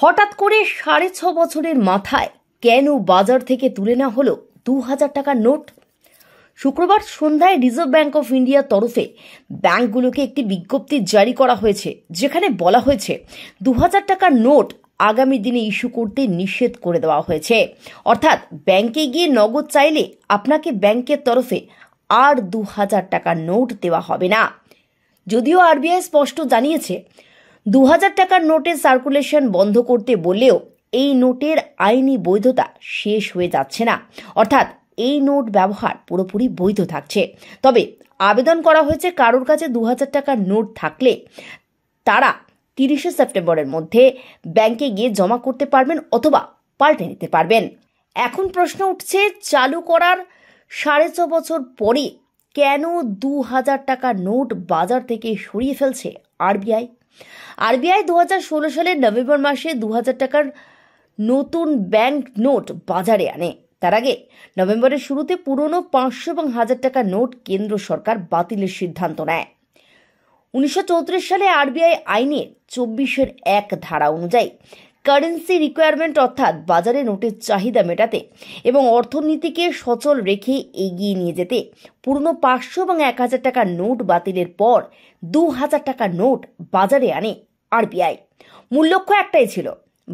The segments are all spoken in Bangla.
হঠাৎ করে সাড়ে ছ বছরের মাথায় কেন বাজার থেকে তুলে না হলো দু হাজার টাকার নোট শুক্রবার সন্ধ্যায় রিজার্ভ ব্যাঙ্ক অফ ইন্ডিয়ার তরফে ব্যাঙ্কগুলোকে একটি বিজ্ঞপ্তি জারি করা হয়েছে যেখানে বলা হয়েছে দু হাজার টাকার নোট আগামী দিনে ইস্যু করতে নিষেধ করে দেওয়া হয়েছে অর্থাৎ ব্যাংকে গিয়ে নগদ চাইলে আপনাকে ব্যাংকের তরফে আর দু হাজার টাকার নোট দেওয়া হবে না যদিও আরবিআই স্পষ্ট জানিয়েছে দু টাকার নোটের সার্কুলেশন বন্ধ করতে বললেও এই নোটের আইনি বৈধতা শেষ হয়ে যাচ্ছে না অর্থাৎ এই নোট ব্যবহার পুরোপুরি বৈধ থাকছে তবে আবেদন করা হয়েছে কারোর কাছে দু টাকার নোট থাকলে তারা তিরিশে সেপ্টেম্বরের মধ্যে ব্যাংকে গিয়ে জমা করতে পারবেন অথবা পাল্টে নিতে পারবেন এখন প্রশ্ন উঠছে চালু করার সাড়ে ছ বছর পরে কেন দু হাজার টাকার নোট বাজার থেকে সরিয়ে ফেলছে আরবিআই আরবিআই দু হাজার ষোলো সালের নভেম্বর মাসে দু হাজার টাকার নতুন ব্যাংক নোট বাজারে আনে তার আগে নভেম্বরের শুরুতে পুরনো পাঁচশো এবং হাজার টাকার নোট কেন্দ্র সরকার বাতিলের সিদ্ধান্ত নেয় উনিশশো সালে আরবিআই আইনে চব্বিশের এক ধারা অনুযায়ী কারেন্সি রিকোয়ারমেন্ট অর্থাৎ বাজারে নোটের চাহিদা মেটাতে এবং অর্থনীতিকে সচল রেখে এগিয়ে নিয়ে যেতে পুরনো পাঁচশো এবং এক হাজার টাকার নোট বাতিলের পর দু হাজার টাকার নোট বাজারে আনে আরবিআই মূল লক্ষ্য একটাই ছিল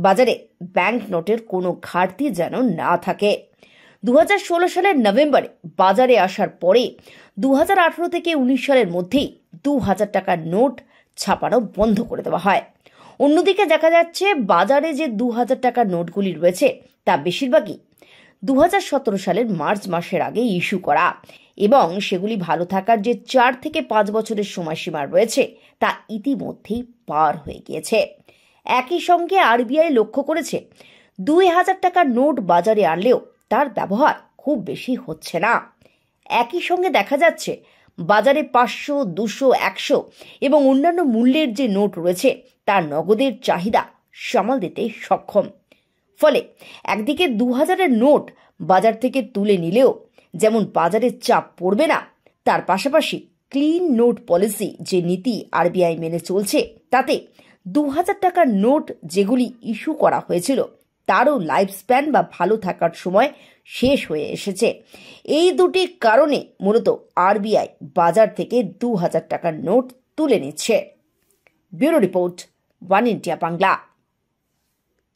বাজারে ব্যাংক নোটের কোনো ঘাটতি যেন না থাকে দু সালের নভেম্বরে বাজারে আসার পরে দু থেকে উনিশ সালের মধ্যেই দু হাজার টাকার নোট ছাপানো বন্ধ করে দেওয়া হয় অন্যদিকে দেখা যাচ্ছে বাজারে যে দু হাজার টাকার নোটগুলি রয়েছে তা বেশিরভাগই দু সালের মার্চ মাসের আগে ইস্যু করা এবং সেগুলি ভালো থাকার যে চার থেকে পাঁচ বছরের সময়সীমা রয়েছে তা ইতিমধ্যেই পার হয়ে গিয়েছে একই সঙ্গে আরবিআই লক্ষ্য করেছে দুই হাজার টাকার নোট বাজারে আনলেও তার ব্যবহার খুব বেশি হচ্ছে না একই সঙ্গে দেখা যাচ্ছে বাজারে পাঁচশো দুশো একশো এবং অন্যান্য মূল্যের যে নোট রয়েছে তার নগদের চাহিদা সামাল দিতে সক্ষম ফলে একদিকে দু হাজারের নোট বাজার থেকে তুলে নিলেও যেমন বাজারের চাপ পড়বে না তার পাশাপাশি ক্লিন নোট পলিসি যে নীতি আরবিআই মেনে চলছে তাতে দু হাজার টাকার নোট যেগুলি ইস্যু করা হয়েছিল তারও লাইফ স্প্যান বা ভালো থাকার সময় শেষ হয়ে এসেছে এই দুটি কারণে মূলত আরবিআই বাজার থেকে দু হাজার টাকার নোট তুলে নিচ্ছে bureau report One India Bangla